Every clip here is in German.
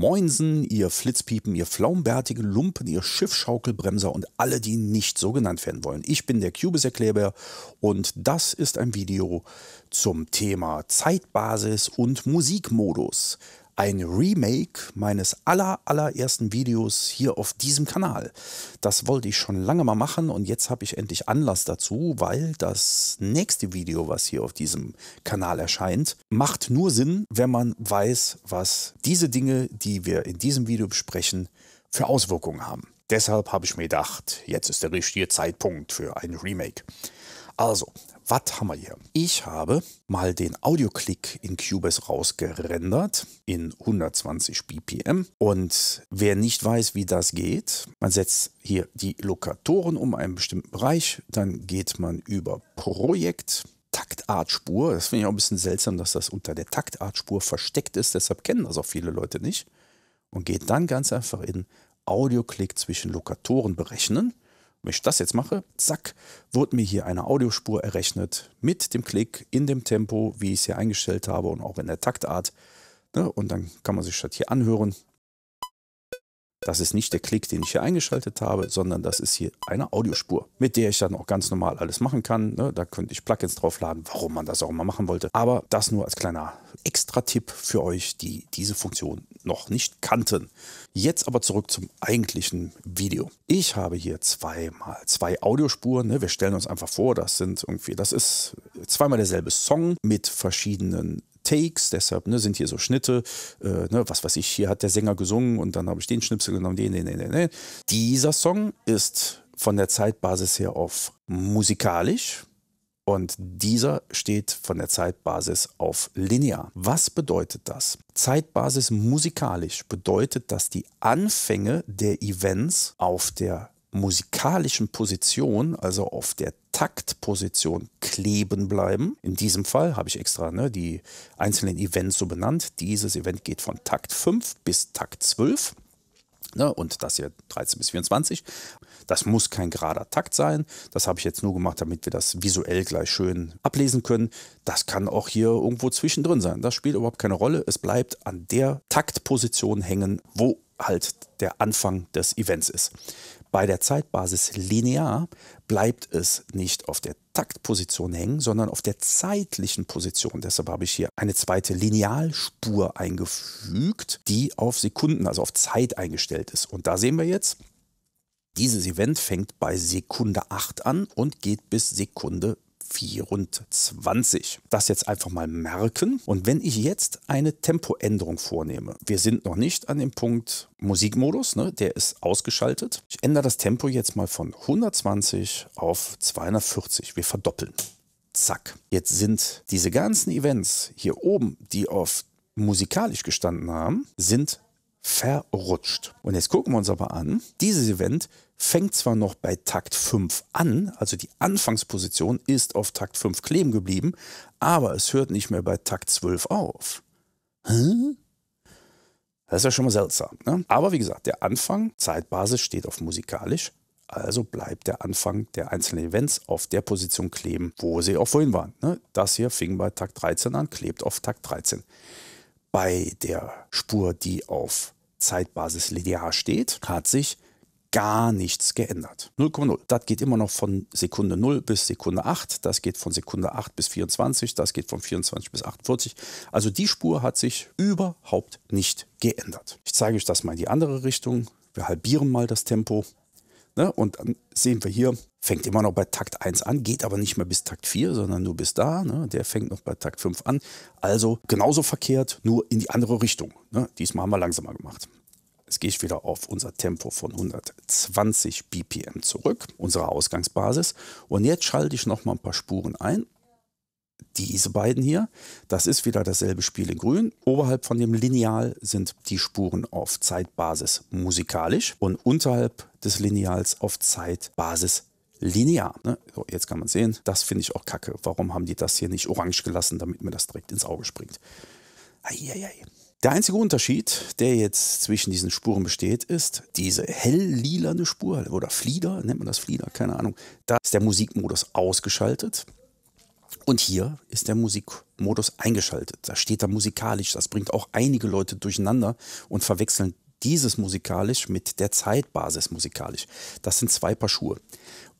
Moinsen, ihr Flitzpiepen, ihr flaumbärtigen Lumpen, ihr Schiffschaukelbremser und alle, die nicht so genannt werden wollen. Ich bin der Cubisek Erklärbär und das ist ein Video zum Thema Zeitbasis und Musikmodus ein Remake meines aller, allerersten Videos hier auf diesem Kanal. Das wollte ich schon lange mal machen und jetzt habe ich endlich Anlass dazu, weil das nächste Video, was hier auf diesem Kanal erscheint, macht nur Sinn, wenn man weiß, was diese Dinge, die wir in diesem Video besprechen, für Auswirkungen haben. Deshalb habe ich mir gedacht, jetzt ist der richtige Zeitpunkt für ein Remake. Also, was haben wir hier? Ich habe mal den audio in Cubase rausgerendert in 120 BPM. Und wer nicht weiß, wie das geht, man setzt hier die Lokatoren um einen bestimmten Bereich, dann geht man über Projekt. Taktartspur, das finde ich auch ein bisschen seltsam, dass das unter der Taktartspur versteckt ist, deshalb kennen das auch viele Leute nicht. Und geht dann ganz einfach in audio zwischen Lokatoren berechnen wenn ich das jetzt mache, zack, wurde mir hier eine Audiospur errechnet mit dem Klick in dem Tempo, wie ich es hier eingestellt habe und auch in der Taktart. Ne, und dann kann man sich das hier anhören. Das ist nicht der Klick, den ich hier eingeschaltet habe, sondern das ist hier eine Audiospur, mit der ich dann auch ganz normal alles machen kann. Ne? Da könnte ich Plugins draufladen, warum man das auch immer machen wollte. Aber das nur als kleiner Extra-Tipp für euch, die diese Funktion noch nicht kannten. Jetzt aber zurück zum eigentlichen Video. Ich habe hier zweimal zwei Audiospuren. Ne? Wir stellen uns einfach vor, das sind irgendwie, das ist zweimal derselbe Song mit verschiedenen Takes, deshalb ne, sind hier so Schnitte, äh, ne, was weiß ich, hier hat der Sänger gesungen und dann habe ich den Schnipsel genommen, den, den, den, den. Dieser Song ist von der Zeitbasis her auf musikalisch und dieser steht von der Zeitbasis auf linear. Was bedeutet das? Zeitbasis musikalisch bedeutet, dass die Anfänge der Events auf der musikalischen Position, also auf der Taktposition kleben bleiben. In diesem Fall habe ich extra ne, die einzelnen Events so benannt. Dieses Event geht von Takt 5 bis Takt 12. Ne, und das hier 13 bis 24. Das muss kein gerader Takt sein. Das habe ich jetzt nur gemacht, damit wir das visuell gleich schön ablesen können. Das kann auch hier irgendwo zwischendrin sein. Das spielt überhaupt keine Rolle. Es bleibt an der Taktposition hängen, wo halt der Anfang des Events ist. Bei der Zeitbasis linear bleibt es nicht auf der Taktposition hängen, sondern auf der zeitlichen Position. Deshalb habe ich hier eine zweite Linealspur eingefügt, die auf Sekunden, also auf Zeit eingestellt ist. Und da sehen wir jetzt, dieses Event fängt bei Sekunde 8 an und geht bis Sekunde 24. Das jetzt einfach mal merken. Und wenn ich jetzt eine Tempoänderung vornehme, wir sind noch nicht an dem Punkt Musikmodus, ne? der ist ausgeschaltet. Ich ändere das Tempo jetzt mal von 120 auf 240. Wir verdoppeln. Zack. Jetzt sind diese ganzen Events hier oben, die auf musikalisch gestanden haben, sind verrutscht. Und jetzt gucken wir uns aber an, dieses Event fängt zwar noch bei Takt 5 an, also die Anfangsposition ist auf Takt 5 kleben geblieben, aber es hört nicht mehr bei Takt 12 auf. Hä? Das ist ja schon mal seltsam. Ne? Aber wie gesagt, der Anfang, Zeitbasis steht auf musikalisch, also bleibt der Anfang der einzelnen Events auf der Position kleben, wo sie auch vorhin waren. Ne? Das hier fing bei Takt 13 an, klebt auf Takt 13. Bei der Spur, die auf Zeitbasis linear steht, hat sich gar nichts geändert. 0,0. Das geht immer noch von Sekunde 0 bis Sekunde 8. Das geht von Sekunde 8 bis 24. Das geht von 24 bis 48. Also die Spur hat sich überhaupt nicht geändert. Ich zeige euch das mal in die andere Richtung. Wir halbieren mal das Tempo. Ne? Und dann sehen wir hier, fängt immer noch bei Takt 1 an, geht aber nicht mehr bis Takt 4, sondern nur bis da. Ne? Der fängt noch bei Takt 5 an. Also genauso verkehrt, nur in die andere Richtung. Ne? Diesmal haben wir langsamer gemacht. Jetzt gehe ich wieder auf unser Tempo von 120 BPM zurück, unsere Ausgangsbasis. Und jetzt schalte ich nochmal ein paar Spuren ein. Diese beiden hier, das ist wieder dasselbe Spiel in grün. Oberhalb von dem Lineal sind die Spuren auf Zeitbasis musikalisch und unterhalb des Lineals auf Zeitbasis linear. Ne? So, jetzt kann man sehen, das finde ich auch kacke. Warum haben die das hier nicht orange gelassen, damit mir das direkt ins Auge springt? Eieiei. Der einzige Unterschied, der jetzt zwischen diesen Spuren besteht, ist diese helllilane Spur oder Flieder, nennt man das Flieder, keine Ahnung. Da ist der Musikmodus ausgeschaltet und hier ist der Musikmodus eingeschaltet. Da steht da musikalisch, das bringt auch einige Leute durcheinander und verwechseln dieses musikalisch mit der Zeitbasis musikalisch. Das sind zwei Paar Schuhe.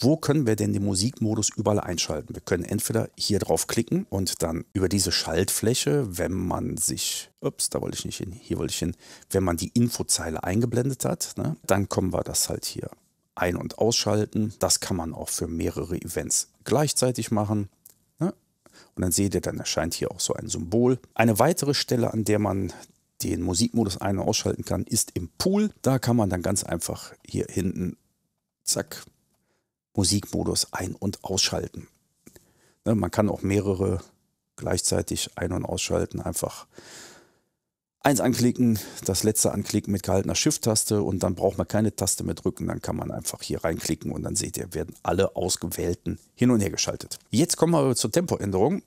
Wo können wir denn den Musikmodus überall einschalten? Wir können entweder hier drauf klicken und dann über diese Schaltfläche, wenn man sich, ups, da wollte ich nicht hin, hier wollte ich hin, wenn man die Infozeile eingeblendet hat, ne, dann kommen wir das halt hier ein- und ausschalten. Das kann man auch für mehrere Events gleichzeitig machen. Ne? Und dann seht ihr, dann erscheint hier auch so ein Symbol. Eine weitere Stelle, an der man den Musikmodus ein- und ausschalten kann, ist im Pool. Da kann man dann ganz einfach hier hinten, zack, Musikmodus ein- und ausschalten. Ne, man kann auch mehrere gleichzeitig ein- und ausschalten. Einfach eins anklicken, das letzte anklicken mit gehaltener Shift-Taste und dann braucht man keine Taste mehr drücken. Dann kann man einfach hier reinklicken und dann seht ihr, werden alle ausgewählten hin und her geschaltet. Jetzt kommen wir zur Tempoänderung.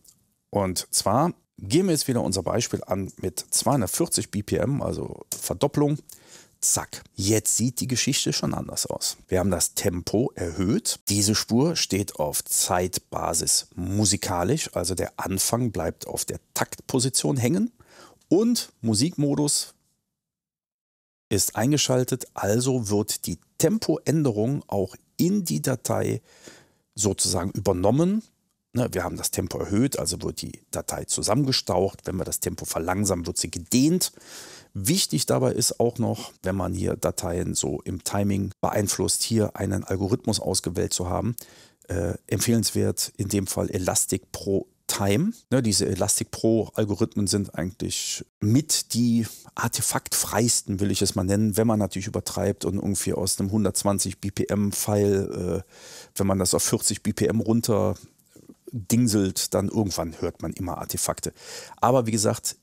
Und zwar Gehen wir jetzt wieder unser Beispiel an mit 240 BPM, also Verdopplung. Zack, jetzt sieht die Geschichte schon anders aus. Wir haben das Tempo erhöht. Diese Spur steht auf Zeitbasis musikalisch, also der Anfang bleibt auf der Taktposition hängen. Und Musikmodus ist eingeschaltet, also wird die Tempoänderung auch in die Datei sozusagen übernommen Ne, wir haben das Tempo erhöht, also wird die Datei zusammengestaucht. Wenn wir das Tempo verlangsamen, wird sie gedehnt. Wichtig dabei ist auch noch, wenn man hier Dateien so im Timing beeinflusst, hier einen Algorithmus ausgewählt zu haben. Äh, empfehlenswert in dem Fall Elastic Pro Time. Ne, diese Elastic Pro-Algorithmen sind eigentlich mit die artefaktfreisten, will ich es mal nennen, wenn man natürlich übertreibt und irgendwie aus einem 120 BPM-File, äh, wenn man das auf 40 BPM runter dingselt, dann irgendwann hört man immer Artefakte. Aber wie gesagt,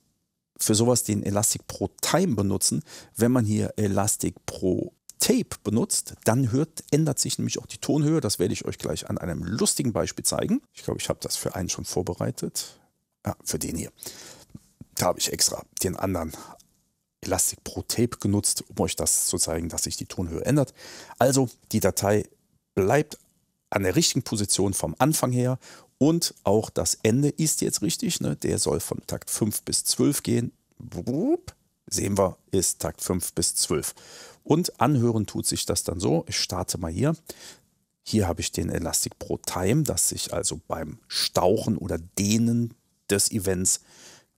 für sowas den Elastic Pro Time benutzen, wenn man hier Elastic Pro Tape benutzt, dann hört, ändert sich nämlich auch die Tonhöhe. Das werde ich euch gleich an einem lustigen Beispiel zeigen. Ich glaube, ich habe das für einen schon vorbereitet. Ah, für den hier. Da habe ich extra den anderen Elastic Pro Tape genutzt, um euch das zu zeigen, dass sich die Tonhöhe ändert. Also die Datei bleibt an der richtigen Position vom Anfang her und auch das Ende ist jetzt richtig. Ne? Der soll von Takt 5 bis 12 gehen. Brup, sehen wir, ist Takt 5 bis 12. Und anhören tut sich das dann so. Ich starte mal hier. Hier habe ich den Elastic Pro Time, dass sich also beim Stauchen oder Dehnen des Events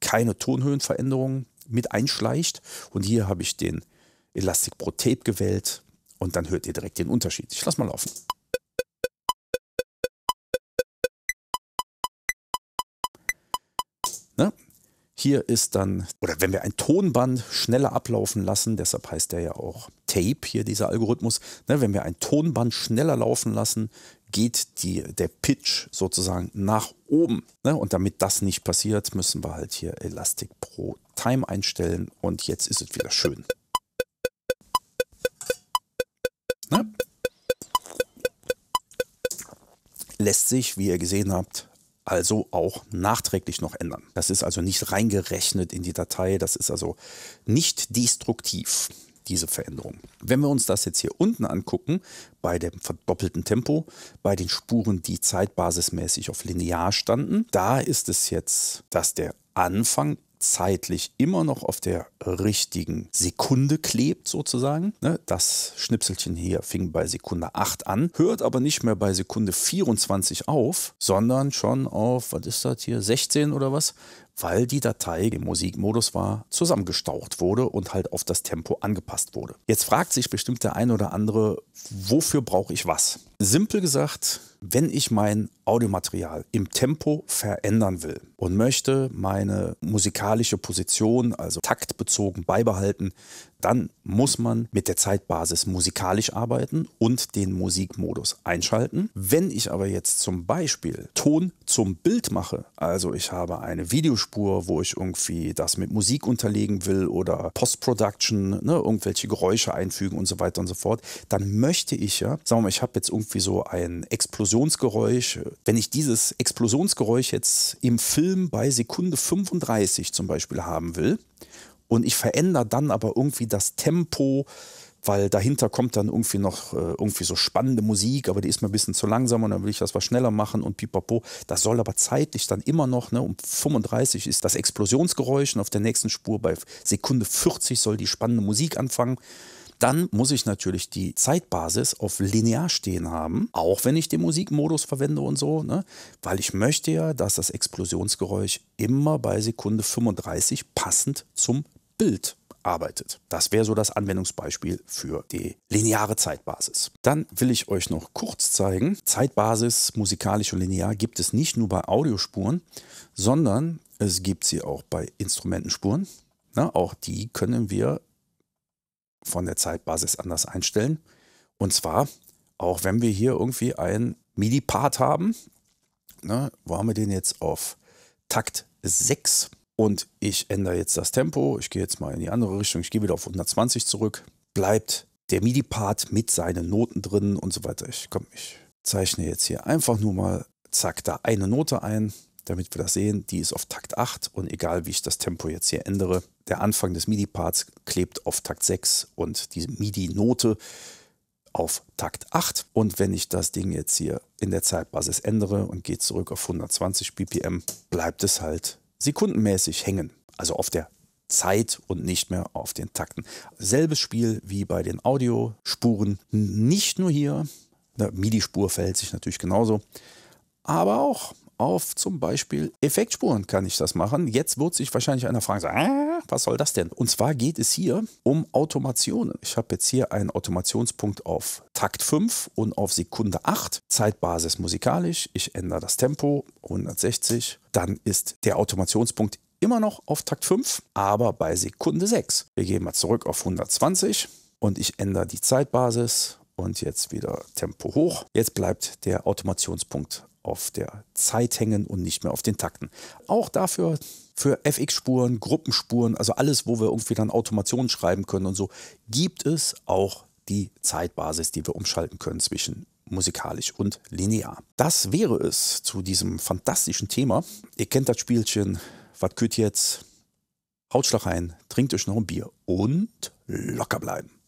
keine Tonhöhenveränderungen mit einschleicht. Und hier habe ich den Elastic Pro Tape gewählt und dann hört ihr direkt den Unterschied. Ich lasse mal laufen. Hier ist dann, oder wenn wir ein Tonband schneller ablaufen lassen, deshalb heißt der ja auch Tape hier, dieser Algorithmus, ne, wenn wir ein Tonband schneller laufen lassen, geht die, der Pitch sozusagen nach oben. Ne? Und damit das nicht passiert, müssen wir halt hier Elastic Pro Time einstellen und jetzt ist es wieder schön. Ne? Lässt sich, wie ihr gesehen habt, also auch nachträglich noch ändern. Das ist also nicht reingerechnet in die Datei, das ist also nicht destruktiv, diese Veränderung. Wenn wir uns das jetzt hier unten angucken, bei dem verdoppelten Tempo, bei den Spuren, die zeitbasismäßig auf linear standen, da ist es jetzt, dass der Anfang zeitlich immer noch auf der richtigen Sekunde klebt, sozusagen. Ne? Das Schnipselchen hier fing bei Sekunde 8 an, hört aber nicht mehr bei Sekunde 24 auf, sondern schon auf, was ist das hier, 16 oder was? weil die Datei im Musikmodus war, zusammengestaucht wurde und halt auf das Tempo angepasst wurde. Jetzt fragt sich bestimmt der ein oder andere, wofür brauche ich was? Simpel gesagt, wenn ich mein Audiomaterial im Tempo verändern will und möchte meine musikalische Position, also taktbezogen beibehalten, dann muss man mit der Zeitbasis musikalisch arbeiten und den Musikmodus einschalten. Wenn ich aber jetzt zum Beispiel Ton zum Bild mache, also ich habe eine Videospur, wo ich irgendwie das mit Musik unterlegen will oder Post-Production, ne, irgendwelche Geräusche einfügen und so weiter und so fort, dann möchte ich ja, sagen wir mal, ich habe jetzt irgendwie so ein Explosionsgeräusch. Wenn ich dieses Explosionsgeräusch jetzt im Film bei Sekunde 35 zum Beispiel haben will, und ich verändere dann aber irgendwie das Tempo, weil dahinter kommt dann irgendwie noch äh, irgendwie so spannende Musik, aber die ist mir ein bisschen zu langsam und dann will ich das was schneller machen und pipapo. Das soll aber zeitlich dann immer noch, ne, um 35 ist das Explosionsgeräusch und auf der nächsten Spur bei Sekunde 40 soll die spannende Musik anfangen. Dann muss ich natürlich die Zeitbasis auf linear stehen haben, auch wenn ich den Musikmodus verwende und so, ne? weil ich möchte ja, dass das Explosionsgeräusch immer bei Sekunde 35 passend zum Bild arbeitet. Das wäre so das Anwendungsbeispiel für die lineare Zeitbasis. Dann will ich euch noch kurz zeigen, Zeitbasis musikalisch und linear gibt es nicht nur bei Audiospuren, sondern es gibt sie auch bei Instrumentenspuren. Na, auch die können wir von der Zeitbasis anders einstellen. Und zwar, auch wenn wir hier irgendwie ein MIDI-Part haben, ne, wo haben wir den jetzt auf Takt 6? und ich ändere jetzt das Tempo, ich gehe jetzt mal in die andere Richtung, ich gehe wieder auf 120 zurück, bleibt der MIDI-Part mit seinen Noten drin und so weiter. Ich komm, ich zeichne jetzt hier einfach nur mal, zack, da eine Note ein, damit wir das sehen. Die ist auf Takt 8 und egal wie ich das Tempo jetzt hier ändere, der Anfang des MIDI-Parts klebt auf Takt 6 und die MIDI-Note auf Takt 8. Und wenn ich das Ding jetzt hier in der Zeitbasis ändere und gehe zurück auf 120 BPM, bleibt es halt sekundenmäßig hängen, also auf der Zeit und nicht mehr auf den Takten. Selbes Spiel wie bei den Audiospuren, nicht nur hier, eine MIDI-Spur verhält sich natürlich genauso, aber auch auf zum Beispiel Effektspuren kann ich das machen. Jetzt wird sich wahrscheinlich einer fragen, so, ah, was soll das denn? Und zwar geht es hier um Automationen. Ich habe jetzt hier einen Automationspunkt auf Takt 5 und auf Sekunde 8. Zeitbasis musikalisch. Ich ändere das Tempo 160. Dann ist der Automationspunkt immer noch auf Takt 5, aber bei Sekunde 6. Wir gehen mal zurück auf 120 und ich ändere die Zeitbasis und jetzt wieder Tempo hoch. Jetzt bleibt der Automationspunkt auf der Zeit hängen und nicht mehr auf den Takten. Auch dafür für FX-Spuren, Gruppenspuren, also alles, wo wir irgendwie dann Automationen schreiben können und so, gibt es auch die Zeitbasis, die wir umschalten können zwischen musikalisch und linear. Das wäre es zu diesem fantastischen Thema. Ihr kennt das Spielchen, was kürt jetzt? Hautschlag ein, trinkt euch noch ein Bier und locker bleiben.